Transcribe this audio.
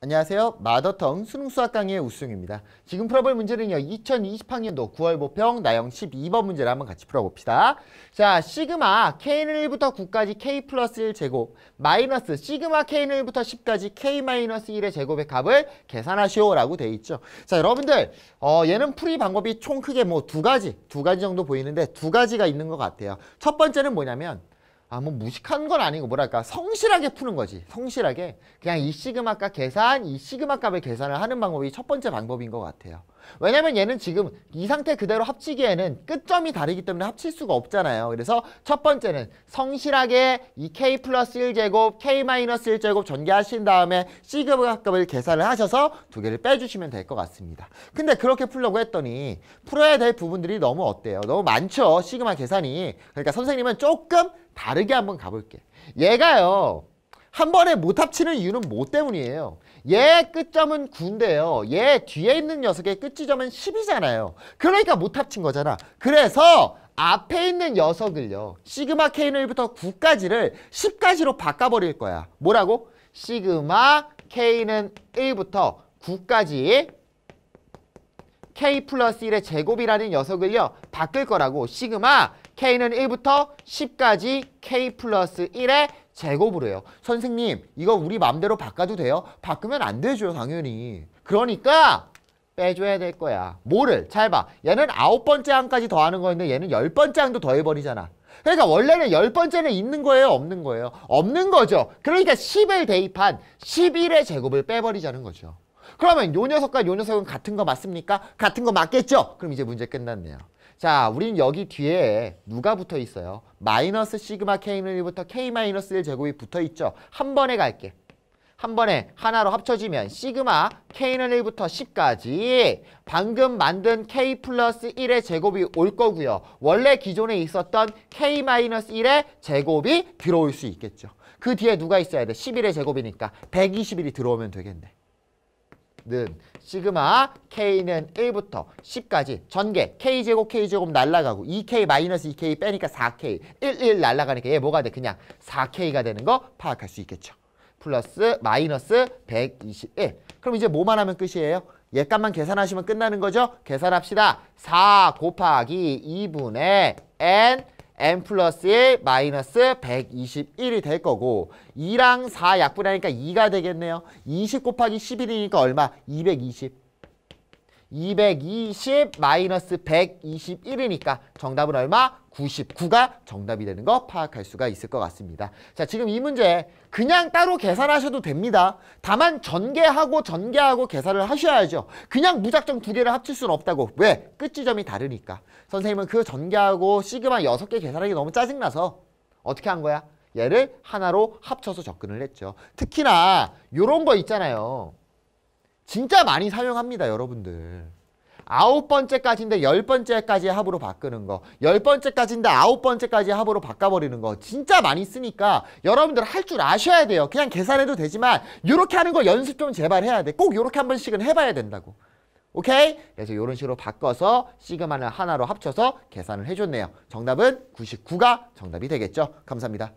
안녕하세요. 마더텅 수능 수학 강의의 우승입니다. 지금 풀어볼 문제는요. 2020학년도 9월 보평 나영 12번 문제를 한번 같이 풀어봅시다. 자, 시그마 k는 1부터 9까지 k 플러스 1 제곱 마이너스 시그마 k는 1부터 10까지 k 마이너스 1의 제곱의 값을 계산하시오라고 돼 있죠. 자, 여러분들 어, 얘는 풀이 방법이 총 크게 뭐 두 가지, 두 가지 정도 보이는데 두 가지가 있는 것 같아요. 첫 번째는 뭐냐면 아뭐 무식한 건 아니고 뭐랄까 성실하게 푸는 거지 성실하게 그냥 이 시그마 값 계산 이 시그마 값을 계산을 하는 방법이 첫 번째 방법인 것 같아요 왜냐면 얘는 지금 이 상태 그대로 합치기에는 끝점이 다르기 때문에 합칠 수가 없잖아요 그래서 첫 번째는 성실하게 이 k 플러스 1제곱 k 마이너스 1제곱 전개하신 다음에 시그마 값을 계산을 하셔서 두 개를 빼주시면 될 것 같습니다 근데 그렇게 풀려고 했더니 풀어야 될 부분들이 너무 어때요 너무 많죠 시그마 계산이 그러니까 선생님은 조금 다르게 한번 가볼게. 얘가요. 한 번에 못 합치는 이유는 뭐 때문이에요? 얘 끝점은 9인데요. 얘 뒤에 있는 녀석의 끝지점은 10이잖아요. 그러니까 못 합친 거잖아. 그래서 앞에 있는 녀석을요. 시그마 K는 1부터 9까지를 10까지로 바꿔버릴 거야. 뭐라고? 시그마 K는 1부터 9까지 K 플러스 1의 제곱이라는 녀석을요. 바꿀 거라고. 시그마 K는 1부터 10까지 K 플러스 1의 제곱으로 해요. 선생님 이거 우리 맘대로 바꿔도 돼요? 바꾸면 안 되죠 당연히. 그러니까 빼줘야 될 거야. 뭐를? 잘 봐. 얘는 아홉 번째 항까지 더하는 거였는데 얘는 열 번째 항도 더해버리잖아. 그러니까 원래는 열 번째는 있는 거예요? 없는 거예요? 없는 거죠. 그러니까 10을 대입한 11의 제곱을 빼버리자는 거죠. 그러면 요 녀석과 요 녀석은 같은 거 맞습니까? 같은 거 맞겠죠? 그럼 이제 문제 끝났네요. 자, 우리는 여기 뒤에 누가 붙어 있어요? 마이너스 시그마 K는 1부터 K 마이너스 1 제곱이 붙어 있죠. 한 번에 갈게. 한 번에 하나로 합쳐지면 시그마 K는 1부터 10까지 방금 만든 K 플러스 1의 제곱이 올 거고요. 원래 기존에 있었던 K 마이너스 1의 제곱이 들어올 수 있겠죠. 그 뒤에 누가 있어야 돼? 11의 제곱이니까 121이 들어오면 되겠네. 는 시그마 K는 1부터 10까지 전개 K제곱 K제곱 날라가고 2K 마이너스 2K 빼니까 4K 1, 1 날라가니까 얘 뭐가 돼? 그냥 4K가 되는 거 파악할 수 있겠죠. 플러스 마이너스 121 그럼 이제 뭐만 하면 끝이에요? 얘 값만 계산하시면 끝나는 거죠? 계산합시다. 4 곱하기 2분의 N n 플러스 의 마이너스 121이 될 거고 2랑 4 약분하니까 2가 되겠네요. 20 곱하기 11이니까 얼마? 220. 220 마이너스 121이니까 정답은 얼마? 99가 정답이 되는 거 파악할 수가 있을 것 같습니다. 자, 지금 이 문제 그냥 따로 계산하셔도 됩니다. 다만 전개하고 전개하고 계산을 하셔야죠. 그냥 무작정 두 개를 합칠 수는 없다고. 왜? 끝지점이 다르니까. 선생님은 그 전개하고 시그마 6개 계산하기 너무 짜증나서 어떻게 한 거야? 얘를 하나로 합쳐서 접근을 했죠. 특히나 이런 거 있잖아요. 진짜 많이 사용합니다, 여러분들. 아홉 번째까지인데 열 번째까지 합으로 바꾸는 거. 열 번째까지인데 아홉 번째까지 합으로 바꿔버리는 거. 진짜 많이 쓰니까 여러분들 할 줄 아셔야 돼요. 그냥 계산해도 되지만 이렇게 하는 거 연습 좀 제발 해야 돼. 꼭 이렇게 한 번씩은 해봐야 된다고. 오케이? 그래서 이런 식으로 바꿔서 시그마를 하나로 합쳐서 계산을 해줬네요. 정답은 99가 정답이 되겠죠. 감사합니다.